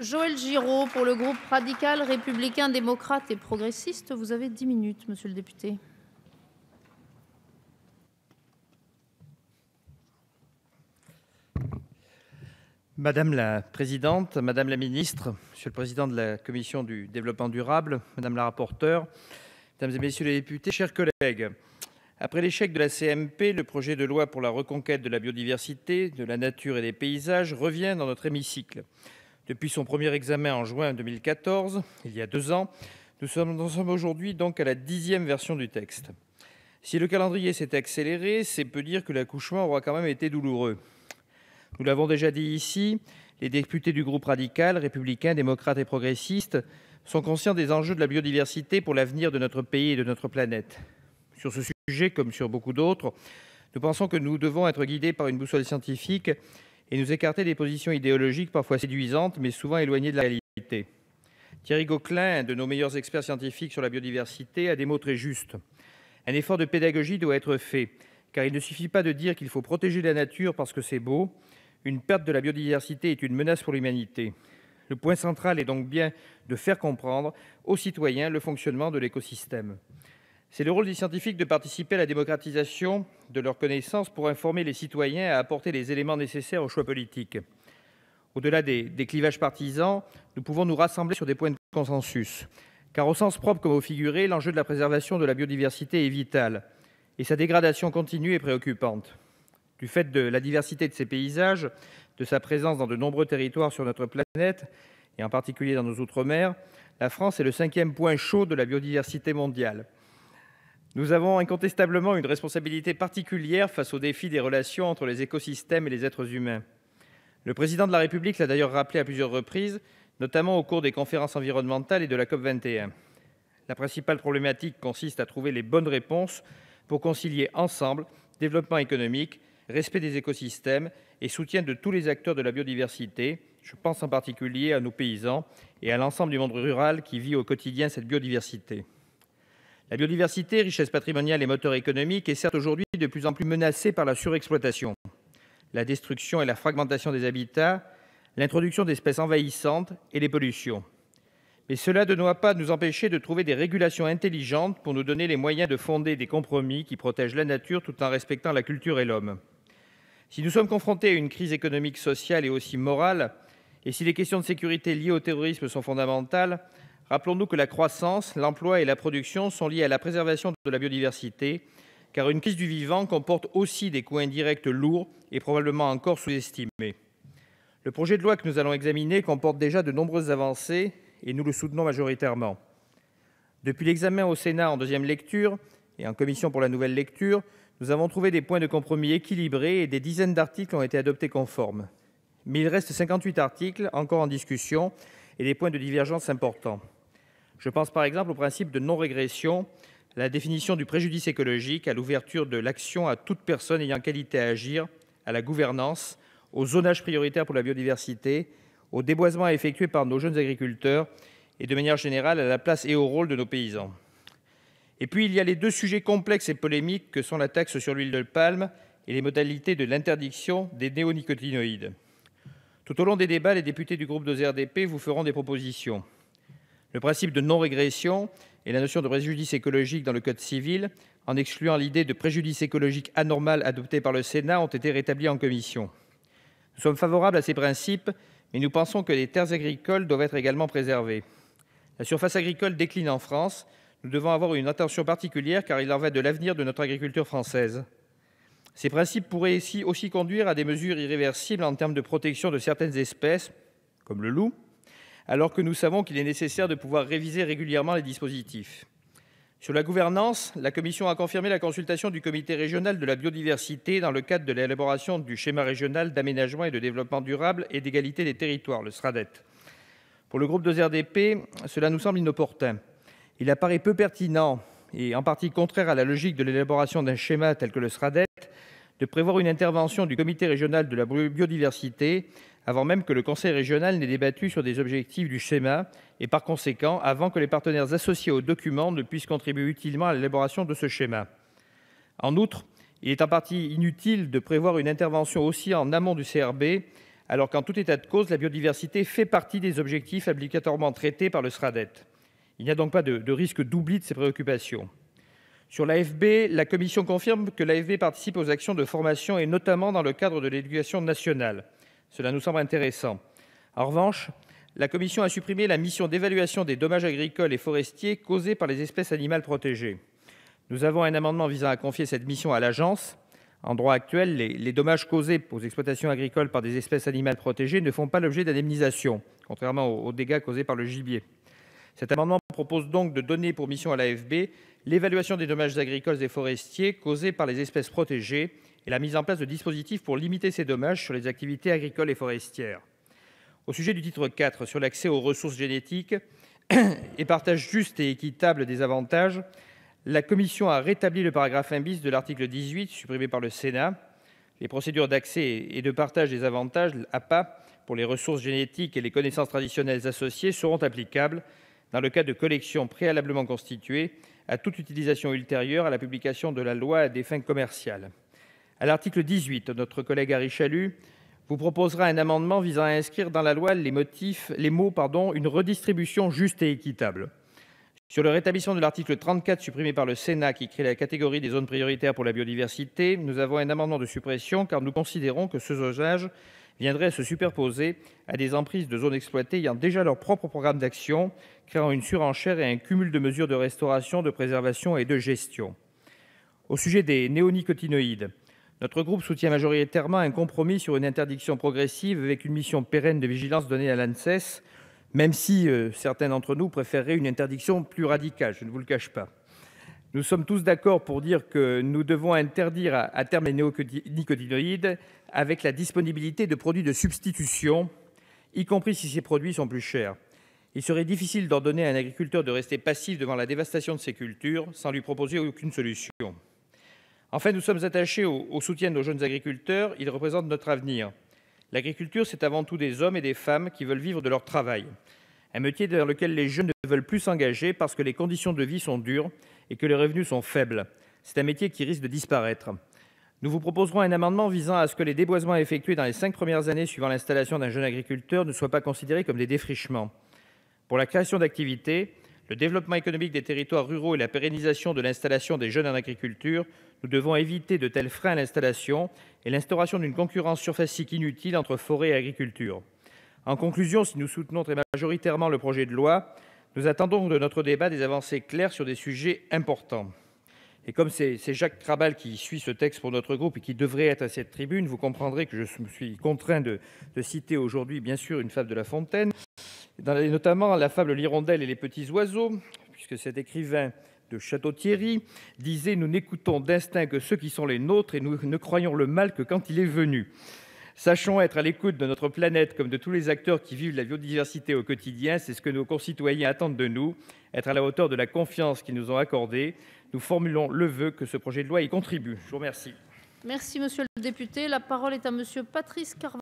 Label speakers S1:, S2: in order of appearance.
S1: Joël Giraud, pour le groupe radical, républicain, démocrate et progressiste, vous avez 10 minutes, monsieur le député. Madame la présidente, madame la ministre, monsieur le président de la commission du développement durable, madame la rapporteure, mesdames et messieurs les députés, chers collègues, après l'échec de la CMP, le projet de loi pour la reconquête de la biodiversité, de la nature et des paysages revient dans notre hémicycle. Depuis son premier examen en juin 2014, il y a deux ans, nous en sommes aujourd'hui donc à la dixième version du texte. Si le calendrier s'est accéléré, c'est peu dire que l'accouchement aura quand même été douloureux. Nous l'avons déjà dit ici, les députés du groupe radical, républicain, démocrate et progressiste sont conscients des enjeux de la biodiversité pour l'avenir de notre pays et de notre planète. Sur ce sujet, comme sur beaucoup d'autres, nous pensons que nous devons être guidés par une boussole scientifique et nous écarter des positions idéologiques parfois séduisantes, mais souvent éloignées de la réalité. Thierry Gauquelin, un de nos meilleurs experts scientifiques sur la biodiversité, a des mots très justes. Un effort de pédagogie doit être fait, car il ne suffit pas de dire qu'il faut protéger la nature parce que c'est beau. Une perte de la biodiversité est une menace pour l'humanité. Le point central est donc bien de faire comprendre aux citoyens le fonctionnement de l'écosystème. C'est le rôle des scientifiques de participer à la démocratisation de leurs connaissances pour informer les citoyens et apporter les éléments nécessaires aux choix politiques. Au-delà des clivages partisans, nous pouvons nous rassembler sur des points de consensus. Car, au sens propre comme au figuré, l'enjeu de la préservation de la biodiversité est vital, et sa dégradation continue est préoccupante. Du fait de la diversité de ses paysages, de sa présence dans de nombreux territoires sur notre planète, et en particulier dans nos outre-mer, la France est le cinquième point chaud de la biodiversité mondiale. Nous avons incontestablement une responsabilité particulière face au défi des relations entre les écosystèmes et les êtres humains. Le Président de la République l'a d'ailleurs rappelé à plusieurs reprises, notamment au cours des conférences environnementales et de la COP21. La principale problématique consiste à trouver les bonnes réponses pour concilier ensemble développement économique, respect des écosystèmes et soutien de tous les acteurs de la biodiversité. Je pense en particulier à nos paysans et à l'ensemble du monde rural qui vit au quotidien cette biodiversité. La biodiversité, richesse patrimoniale et moteur économique, est certes aujourd'hui de plus en plus menacée par la surexploitation. La destruction et la fragmentation des habitats, l'introduction d'espèces envahissantes et les pollutions. Mais cela ne doit pas nous empêcher de trouver des régulations intelligentes pour nous donner les moyens de fonder des compromis qui protègent la nature tout en respectant la culture et l'homme. Si nous sommes confrontés à une crise économique, sociale et aussi morale, et si les questions de sécurité liées au terrorisme sont fondamentales, Rappelons-nous que la croissance, l'emploi et la production sont liés à la préservation de la biodiversité, car une crise du vivant comporte aussi des coûts indirects lourds et probablement encore sous-estimés. Le projet de loi que nous allons examiner comporte déjà de nombreuses avancées et nous le soutenons majoritairement. Depuis l'examen au Sénat en deuxième lecture et en commission pour la nouvelle lecture, nous avons trouvé des points de compromis équilibrés et des dizaines d'articles ont été adoptés conformes. Mais il reste 58 articles encore en discussion et des points de divergence importants. Je pense par exemple au principe de non-régression, à la définition du préjudice écologique, à l'ouverture de l'action à toute personne ayant qualité à agir, à la gouvernance, au zonage prioritaire pour la biodiversité, au déboisement effectué par nos jeunes agriculteurs et, de manière générale, à la place et au rôle de nos paysans. Et puis, il y a les deux sujets complexes et polémiques que sont la taxe sur l'huile de palme et les modalités de l'interdiction des néonicotinoïdes. Tout au long des débats, les députés du groupe 2 RDP vous feront des propositions le principe de non-régression et la notion de préjudice écologique dans le code civil, en excluant l'idée de préjudice écologique anormal adoptée par le Sénat, ont été rétablis en commission. Nous sommes favorables à ces principes, mais nous pensons que les terres agricoles doivent être également préservées. La surface agricole décline en France. Nous devons avoir une attention particulière, car il en va de l'avenir de notre agriculture française. Ces principes pourraient aussi conduire à des mesures irréversibles en termes de protection de certaines espèces, comme le loup, alors que nous savons qu'il est nécessaire de pouvoir réviser régulièrement les dispositifs. Sur la gouvernance, la commission a confirmé la consultation du comité régional de la biodiversité dans le cadre de l'élaboration du schéma régional d'aménagement et de développement durable et d'égalité des territoires, le SRADET. Pour le groupe 2RDP, cela nous semble inopportun. Il apparaît peu pertinent et en partie contraire à la logique de l'élaboration d'un schéma tel que le SRADET de prévoir une intervention du comité régional de la biodiversité avant même que le conseil régional n'ait débattu sur des objectifs du schéma et, par conséquent, avant que les partenaires associés au document ne puissent contribuer utilement à l'élaboration de ce schéma. En outre, il est en partie inutile de prévoir une intervention aussi en amont du CRB, alors qu'en tout état de cause, la biodiversité fait partie des objectifs obligatoirement traités par le SRADET. Il n'y a donc pas de, de risque d'oubli de ces préoccupations. Sur l'AFB, la Commission confirme que l'AFB participe aux actions de formation et notamment dans le cadre de l'éducation nationale. Cela nous semble intéressant. En revanche, la commission a supprimé la mission d'évaluation des dommages agricoles et forestiers causés par les espèces animales protégées. Nous avons un amendement visant à confier cette mission à l'Agence. En droit actuel, les, dommages causés aux exploitations agricoles par des espèces animales protégées ne font pas l'objet d'indemnisation, contrairement aux, dégâts causés par le gibier. Cet amendement propose donc de donner pour mission à l'AFB l'évaluation des dommages agricoles et forestiers causés par les espèces protégées et la mise en place de dispositifs pour limiter ces dommages sur les activités agricoles et forestières. Au sujet du titre IV sur l'accès aux ressources génétiques et partage juste et équitable des avantages, la commission a rétabli le paragraphe 1 bis de l'article 18, supprimé par le Sénat. Les procédures d'accès et de partage des avantages, l'APA pour les ressources génétiques et les connaissances traditionnelles associées seront applicables dans le cas de collections préalablement constituées à toute utilisation ultérieure à la publication de la loi à des fins commerciales. À l'article 18, notre collègue Harry Chalut vous proposera un amendement visant à inscrire dans la loi les mots « une redistribution juste et équitable ». Sur le rétablissement de l'article 34, supprimé par le Sénat, qui crée la catégorie des zones prioritaires pour la biodiversité, nous avons un amendement de suppression, car nous considérons que ce usage viendrait se superposer à des emprises de zones exploitées ayant déjà leur propre programme d'action, créant une surenchère et un cumul de mesures de restauration, de préservation et de gestion. Au sujet des néonicotinoïdes, notre groupe soutient majoritairement un compromis sur une interdiction progressive, avec une mission pérenne de vigilance donnée à l'Anses, même si euh, certains d'entre nous préféreraient une interdiction plus radicale, je ne vous le cache pas. Nous sommes tous d'accord pour dire que nous devons interdire à terme les néonicotinoïdes avec la disponibilité de produits de substitution, y compris si ces produits sont plus chers. Il serait difficile d'ordonner à un agriculteur de rester passif devant la dévastation de ses cultures sans lui proposer aucune solution. Enfin, nous sommes attachés au, soutien de nos jeunes agriculteurs. Ils représentent notre avenir. L'agriculture, c'est avant tout des hommes et des femmes qui veulent vivre de leur travail. Un métier dans lequel les jeunes ne veulent plus s'engager parce que les conditions de vie sont dures et que les revenus sont faibles. C'est un métier qui risque de disparaître. Nous vous proposerons un amendement visant à ce que les déboisements effectués dans les cinq premières années suivant l'installation d'un jeune agriculteur ne soient pas considérés comme des défrichements. Pour la création d'activités, le développement économique des territoires ruraux et la pérennisation de l'installation des jeunes en agriculture, nous devons éviter de tels freins à l'installation et l'instauration d'une concurrence surfacique inutile entre forêt et agriculture. En conclusion, si nous soutenons très majoritairement le projet de loi, nous attendons de notre débat des avancées claires sur des sujets importants. Et comme c'est Jacques Krabal qui suit ce texte pour notre groupe et qui devrait être à cette tribune, vous comprendrez que je me suis contraint de, de citer aujourd'hui, bien sûr, une fable de La Fontaine notamment la fable, l'hirondelle et les petits oiseaux, puisque cet écrivain de Château-Thierry disait :« Nous n'écoutons d'instinct que ceux qui sont les nôtres et nous ne croyons le mal que quand il est venu. » Sachons être à l'écoute de notre planète comme de tous les acteurs qui vivent la biodiversité au quotidien. C'est ce que nos concitoyens attendent de nous être à la hauteur de la confiance qu'ils nous ont accordée. Nous formulons le vœu que ce projet de loi y contribue. Je vous remercie. Merci, Monsieur le Député. La parole est à Monsieur Patrice Carvalho,